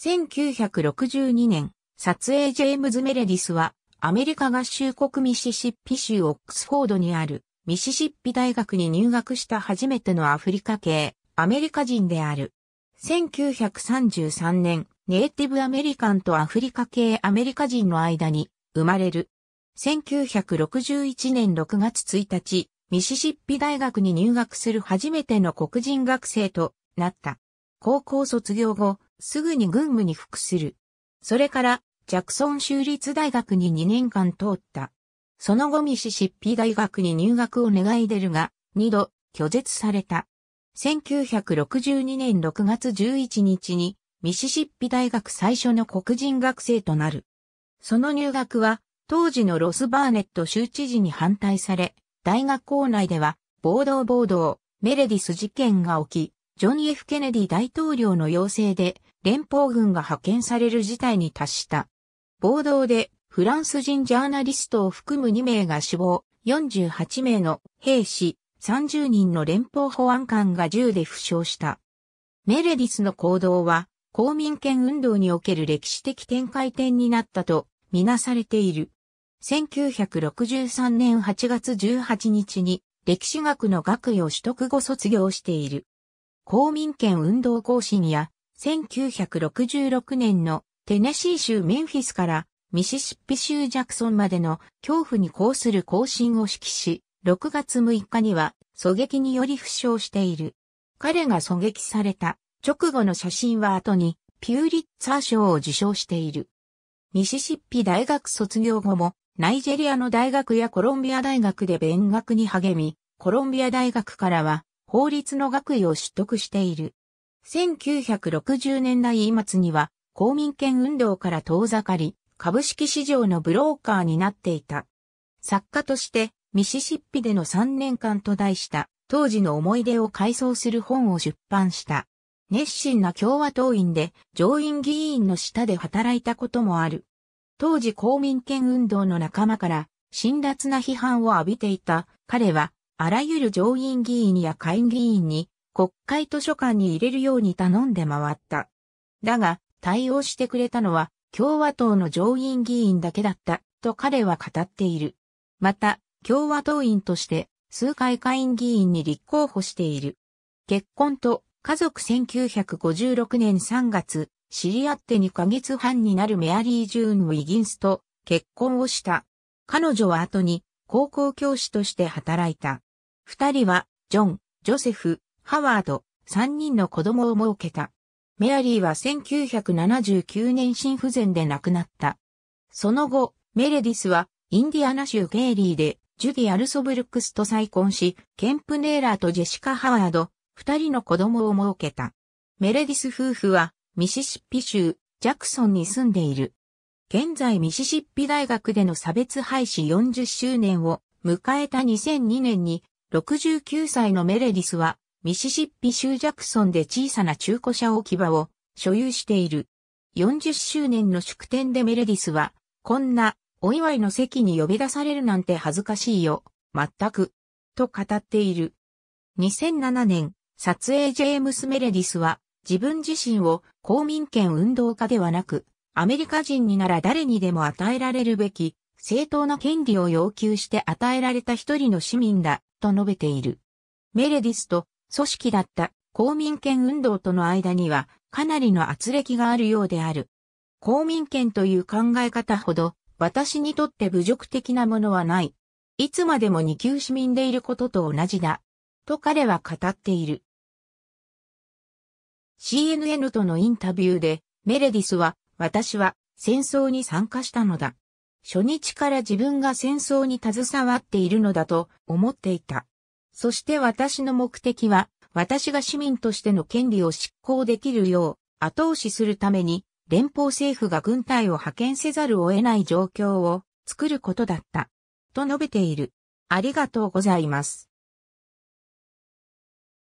1962年、撮影ジェームズ・メレディスは、アメリカ合衆国ミシシッピ州オックスフォードにある、ミシシッピ大学に入学した初めてのアフリカ系、アメリカ人である。1933年、ネイティブアメリカンとアフリカ系アメリカ人の間に生まれる。1961年6月1日、ミシシッピ大学に入学する初めての黒人学生となった。高校卒業後、すぐに軍務に服する。それから、ジャクソン州立大学に2年間通った。その後ミシシッピ大学に入学を願い出るが、2度拒絶された。1962年6月11日にミシシッピ大学最初の黒人学生となる。その入学は当時のロス・バーネット州知事に反対され、大学校内では暴動暴動、メレディス事件が起き、ジョン・ F・ ケネディ大統領の要請で連邦軍が派遣される事態に達した。暴動でフランス人ジャーナリストを含む2名が死亡、48名の兵士、30人の連邦保安官が銃で負傷した。メレディスの行動は、公民権運動における歴史的展開点になったと、みなされている。1963年8月18日に、歴史学の学位を取得後卒業している。公民権運動行進や1966年のテネシー州メンフィスからミシシッピ州ジャクソンまでの恐怖に抗する行進を指揮し、6月6日には狙撃により負傷している。彼が狙撃された直後の写真は後にピューリッツァー賞を受賞している。ミシシッピ大学卒業後もナイジェリアの大学やコロンビア大学で勉学に励み、コロンビア大学からは法律の学位を取得している。1960年代末には公民権運動から遠ざかり、株式市場のブローカーになっていた。作家としてミシシッピでの3年間と題した当時の思い出を回想する本を出版した。熱心な共和党員で上院議員の下で働いたこともある。当時公民権運動の仲間から辛辣な批判を浴びていた彼はあらゆる上院議員や下院議員に国会図書館に入れるように頼んで回った。だが、対応してくれたのは共和党の上院議員だけだった、と彼は語っている。また、共和党員として数回下院議員に立候補している。結婚と家族1956年3月、知り合って2ヶ月半になるメアリー・ジューン・ウィギンスと結婚をした。彼女は後に高校教師として働いた。二人は、ジョン、ジョセフ、ハワード、3人の子供を設けた。メアリーは1979年心不全で亡くなった。その後、メレディスはインディアナ州ゲイリーでジュディ・アルソブルックスと再婚し、ケンプ・ネーラーとジェシカ・ハワード、二人の子供を設けた。メレディス夫婦はミシシッピ州ジャクソンに住んでいる。現在ミシシッピ大学での差別廃止40周年を迎えた2002年に69歳のメレディスはミシシッピ州ジャクソンで小さな中古車置き場を所有している。40周年の祝典でメレディスは、こんなお祝いの席に呼び出されるなんて恥ずかしいよ、全く、と語っている。2007年、撮影ジェームス・メレディスは、自分自身を公民権運動家ではなく、アメリカ人になら誰にでも与えられるべき、正当な権利を要求して与えられた一人の市民だ、と述べている。メレディスと組織だった公民権運動との間にはかなりの圧力があるようである。公民権という考え方ほど私にとって侮辱的なものはない。いつまでも二級市民でいることと同じだ。と彼は語っている。CNN とのインタビューで、メレディスは、私は戦争に参加したのだ。初日から自分が戦争に携わっているのだと思っていた。そして私の目的は、私が市民としての権利を執行できるよう、後押しするために、連邦政府が軍隊を派遣せざるを得ない状況を作ることだった。と述べている。ありがとうございます。